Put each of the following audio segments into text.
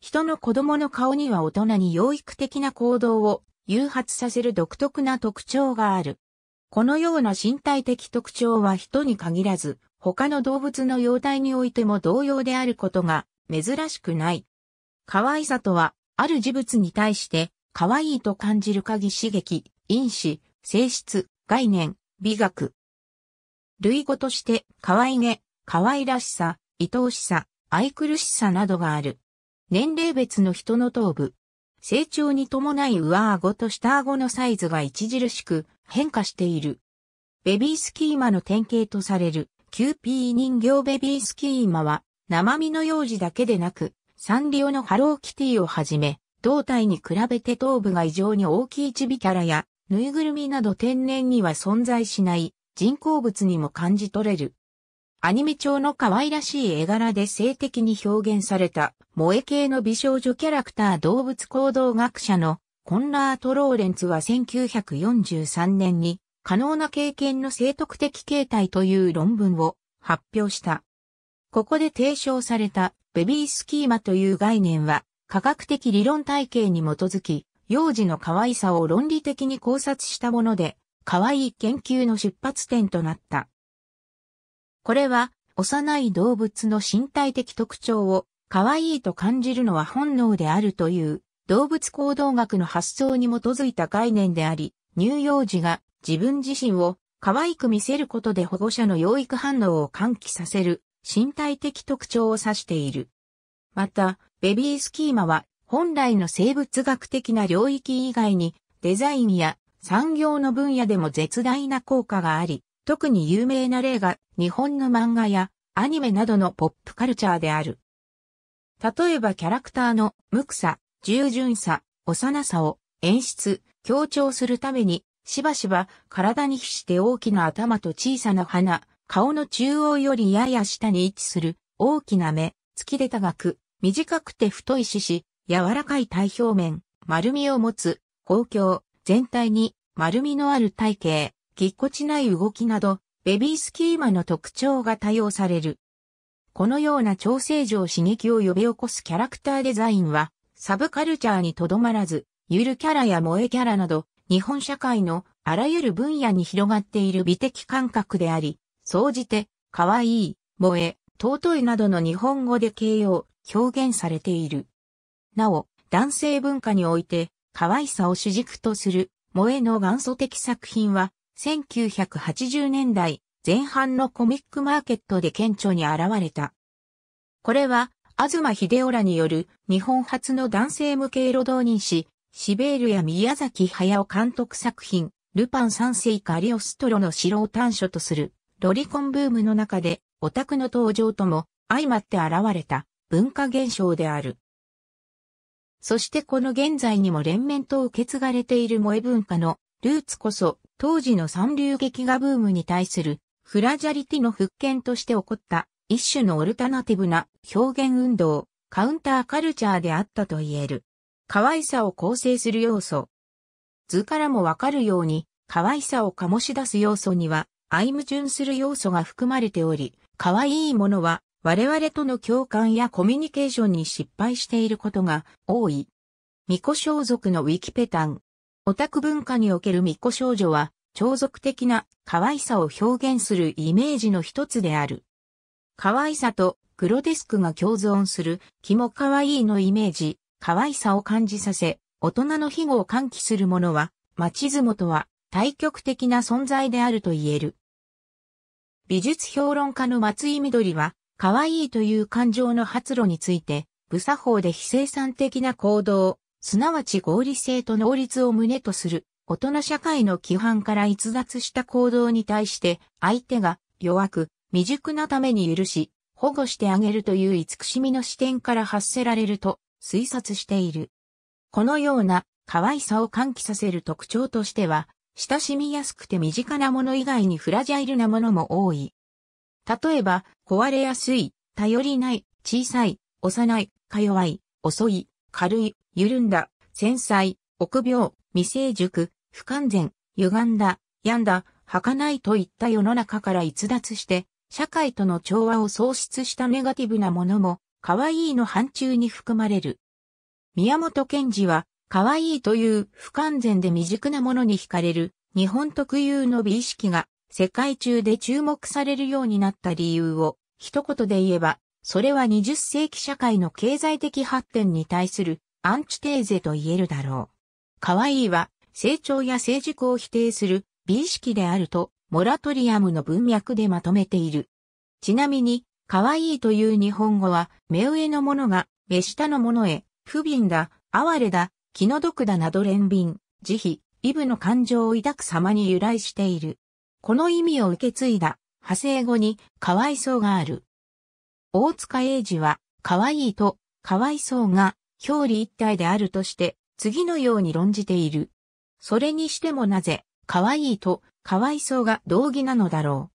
人の子供の顔には大人に養育的な行動を誘発させる独特な特徴がある。このような身体的特徴は人に限らず、他の動物の様態においても同様であることが珍しくない。可愛さとは、ある事物に対して可愛いと感じる鍵刺激、因子、性質、概念、美学。類語として、可愛げ、可愛らしさ、愛おしさ、愛くるしさなどがある。年齢別の人の頭部。成長に伴い上顎と下顎のサイズが著しく変化している。ベビースキーマの典型とされる QP 人形ベビースキーマは生身の幼児だけでなくサンリオのハローキティをはじめ胴体に比べて頭部が異常に大きいチビキャラやぬいぐるみなど天然には存在しない人工物にも感じ取れる。アニメ調の可愛らしい絵柄で性的に表現された、萌え系の美少女キャラクター動物行動学者のコンラート・ローレンツは1943年に可能な経験の性徳的形態という論文を発表した。ここで提唱されたベビースキーマという概念は科学的理論体系に基づき、幼児の可愛さを論理的に考察したもので、可愛い研究の出発点となった。これは、幼い動物の身体的特徴を可愛いと感じるのは本能であるという動物行動学の発想に基づいた概念であり、乳幼児が自分自身を可愛く見せることで保護者の養育反応を喚起させる身体的特徴を指している。また、ベビースキーマは本来の生物学的な領域以外にデザインや産業の分野でも絶大な効果があり、特に有名な例が日本の漫画やアニメなどのポップカルチャーである。例えばキャラクターの無さ、従順さ、幼さを演出、強調するために、しばしば体に比して大きな頭と小さな鼻、顔の中央よりやや下に位置する大きな目、突き出た額、短くて太い獅子、柔らかい体表面、丸みを持つ、公共、全体に丸みのある体型、ぎっこちない動きなど、ベビースキーマの特徴が多用される。このような調整上刺激を呼び起こすキャラクターデザインは、サブカルチャーにとどまらず、ゆるキャラや萌えキャラなど、日本社会のあらゆる分野に広がっている美的感覚であり、総じて、可愛い、萌え、尊いなどの日本語で形容、表現されている。なお、男性文化において、可愛さを主軸とする、萌えの元祖的作品は、1980年代前半のコミックマーケットで顕著に現れた。これは、東秀夫らによる日本初の男性向けエロ人誌、シベールや宮崎駿監督作品、ルパン三世かリオストロの城を短所とする、ロリコンブームの中で、オタクの登場とも相まって現れた文化現象である。そしてこの現在にも連綿と受け継がれている萌え文化のルーツこそ当時の三流劇画ブームに対するフラジャリティの復権として起こった一種のオルタナティブな表現運動、カウンターカルチャーであったと言える。可愛さを構成する要素。図からもわかるように、可愛さを醸し出す要素には、相矛盾する要素が含まれており、可愛いものは我々との共感やコミュニケーションに失敗していることが多い。巫女装束のウィキペタン。オタク文化における巫女少女は、超族的な可愛さを表現するイメージの一つである。可愛さとグロテスクが共存する、キモ可愛いのイメージ、可愛さを感じさせ、大人の庇護を喚起するものは、マチズモとは対極的な存在であると言える。美術評論家の松井緑は、可愛いという感情の発露について、無作法で非生産的な行動、すなわち合理性と能率を旨とする、大人社会の規範から逸脱した行動に対して、相手が弱く、未熟なために許し、保護してあげるという慈しみの視点から発せられると推察している。このような可愛さを喚起させる特徴としては、親しみやすくて身近なもの以外にフラジャイルなものも多い。例えば、壊れやすい、頼りない、小さい、幼い、か弱い、遅い、軽い、緩んだ、繊細、臆病、未成熟、不完全、歪んだ、病んだ、儚いといった世の中から逸脱して、社会との調和を喪失したネガティブなものも、可愛いの範疇に含まれる。宮本賢治は、可愛いという不完全で未熟なものに惹かれる、日本特有の美意識が、世界中で注目されるようになった理由を、一言で言えば、それは20世紀社会の経済的発展に対するアンチテーゼと言えるだろう。可愛いは、成長や成熟を否定する美意識であると、モラトリアムの文脈でまとめている。ちなみに、可愛いという日本語は、目上のものが、目下のものへ、不憫だ、哀れだ、気の毒だなど憐憫、慈悲、イブの感情を抱く様に由来している。この意味を受け継いだ、派生語に、可哀想がある。大塚英二は、可愛いと、可哀想が、表裏一体であるとして、次のように論じている。それにしてもなぜ、可愛いと、可哀想が同義なのだろう。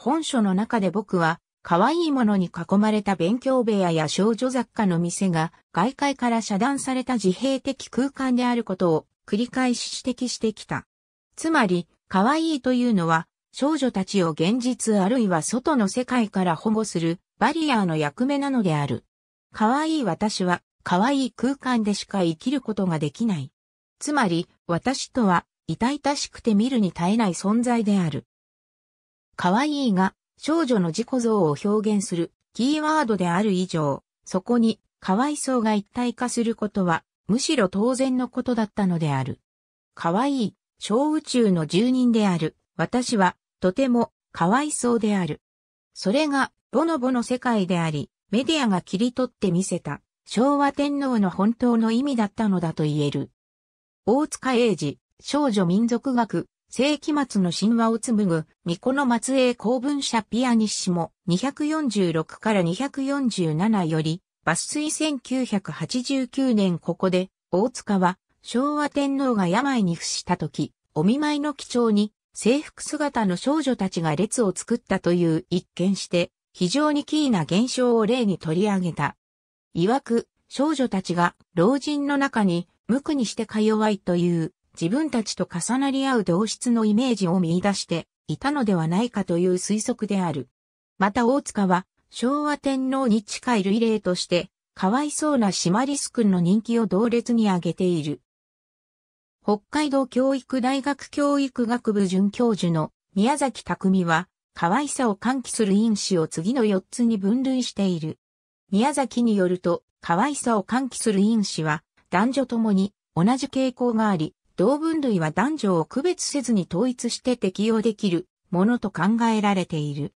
本書の中で僕は、可愛いものに囲まれた勉強部屋や少女雑貨の店が、外界から遮断された自閉的空間であることを、繰り返し指摘してきた。つまり、可愛いというのは、少女たちを現実あるいは外の世界から保護するバリアーの役目なのである。可愛い私は、可愛い空間でしか生きることができない。つまり、私とは、痛々しくて見るに耐えない存在である。可愛いが、少女の自己像を表現するキーワードである以上、そこに、可そうが一体化することは、むしろ当然のことだったのである。可愛い、小宇宙の住人である、私は、とても、可そうである。それが、ボノボの世界であり、メディアが切り取ってみせた、昭和天皇の本当の意味だったのだと言える。大塚英治、少女民族学、世紀末の神話を紡ぐ、巫女の末裔公文社ピアニッシモ、246から247より、抜粋1989年ここで、大塚は、昭和天皇が病に伏した時、お見舞いの基調に、制服姿の少女たちが列を作ったという一見して非常にキーな現象を例に取り上げた。曰く少女たちが老人の中に無垢にしてか弱いという自分たちと重なり合う同質のイメージを見出していたのではないかという推測である。また大塚は昭和天皇に近い類例として、かわいそうなシマリス君の人気を同列に挙げている。北海道教育大学教育学部准教授の宮崎匠は、可愛さを喚起する因子を次の4つに分類している。宮崎によると、可愛さを喚起する因子は、男女ともに同じ傾向があり、同分類は男女を区別せずに統一して適用できるものと考えられている。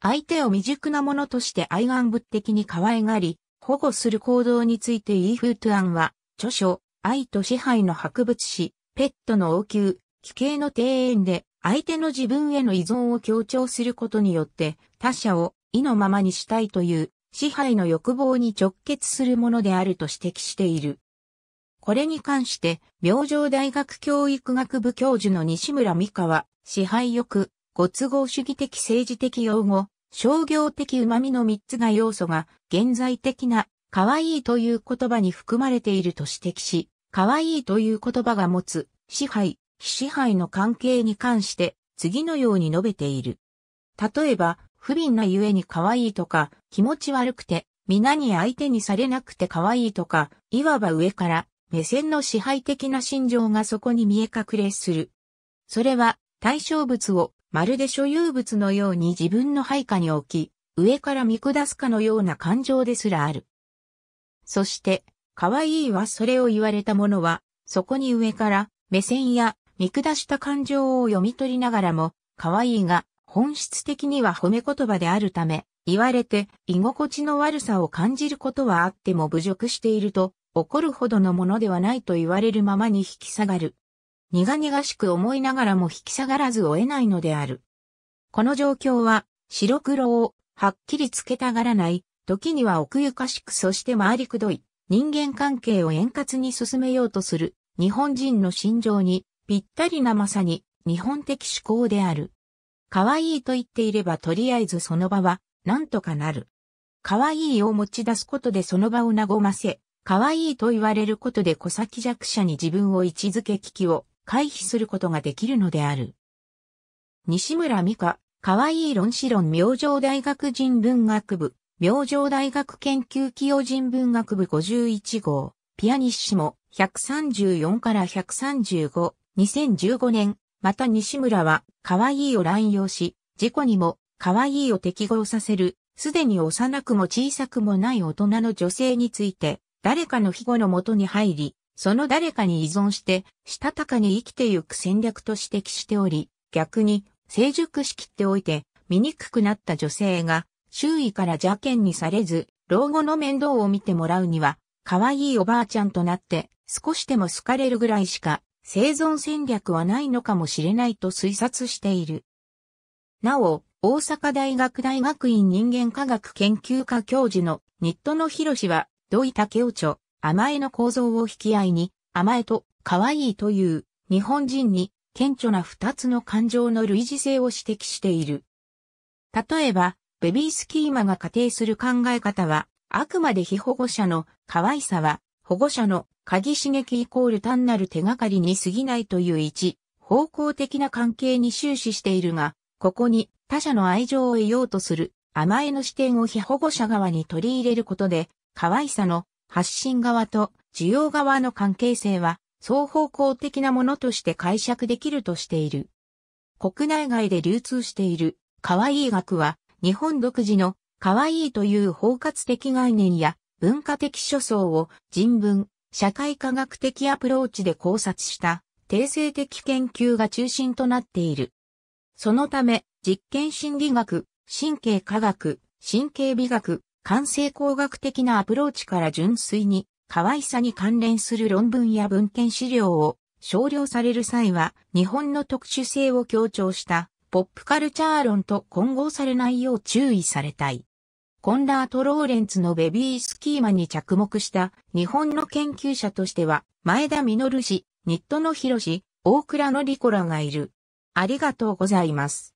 相手を未熟なものとして愛玩物的に可愛がり、保護する行動についてイーフートゥアンは、著書、愛と支配の博物誌、ペットの応急、奇形の庭園で、相手の自分への依存を強調することによって、他者を意のままにしたいという、支配の欲望に直結するものであると指摘している。これに関して、病状大学教育学部教授の西村美香は、支配欲、ご都合主義的政治的用語、商業的旨味の3つが要素が、現在的な、可愛いという言葉に含まれていると指摘し、可愛いという言葉が持つ支配、非支配の関係に関して次のように述べている。例えば、不憫なゆえに可愛いとか、気持ち悪くて、皆に相手にされなくて可愛いとか、いわば上から目線の支配的な心情がそこに見え隠れする。それは対象物をまるで所有物のように自分の配下に置き、上から見下すかのような感情ですらある。そして、可愛いはそれを言われた者は、そこに上から目線や見下した感情を読み取りながらも、可愛いが本質的には褒め言葉であるため、言われて居心地の悪さを感じることはあっても侮辱していると、怒るほどのものではないと言われるままに引き下がる。苦々しく思いながらも引き下がらずを得ないのである。この状況は、白黒をはっきりつけたがらない、時には奥ゆかしくそして回りくどい。人間関係を円滑に進めようとする日本人の心情にぴったりなまさに日本的思考である。可愛いと言っていればとりあえずその場は何とかなる。可愛いを持ち出すことでその場を和ませ、可愛いと言われることで小先弱者に自分を位置づけ危機を回避することができるのである。西村美香、可愛い論子論明星大学人文学部、明星大学研究用人文学部51号、ピアニッシモ、134から135、2015年、また西村は、可愛いを乱用し、事故にも、可愛いを適合させる、すでに幼くも小さくもない大人の女性について、誰かの庇護のもとに入り、その誰かに依存して、したたかに生きてゆく戦略と指摘しており、逆に、成熟しきっておいて、醜くなった女性が、周囲から邪険にされず、老後の面倒を見てもらうには、可愛いおばあちゃんとなって、少しでも好かれるぐらいしか、生存戦略はないのかもしれないと推察している。なお、大阪大学大学院人間科学研究科教授のニットの博シは、土井竹雄著、甘えの構造を引き合いに、甘えと可愛いという日本人に顕著な二つの感情の類似性を指摘している。例えば、ベビースキーマが仮定する考え方は、あくまで被保護者の可愛さは、保護者の鍵刺激イコール単なる手がかりに過ぎないという一方向的な関係に終始しているが、ここに他者の愛情を得ようとする甘えの視点を被保護者側に取り入れることで、可愛さの発信側と需要側の関係性は双方向的なものとして解釈できるとしている。国内外で流通している可愛い額は日本独自の可愛いという包括的概念や文化的諸相を人文、社会科学的アプローチで考察した定性的研究が中心となっている。そのため、実験心理学、神経科学、神経美学、感性工学的なアプローチから純粋に可愛さに関連する論文や文献資料を少量される際は日本の特殊性を強調したポップカルチャー論と混合されないよう注意されたい。コンラート・ローレンツのベビースキーマに着目した日本の研究者としては、前田実氏、ニットのろ氏、大倉のリコラがいる。ありがとうございます。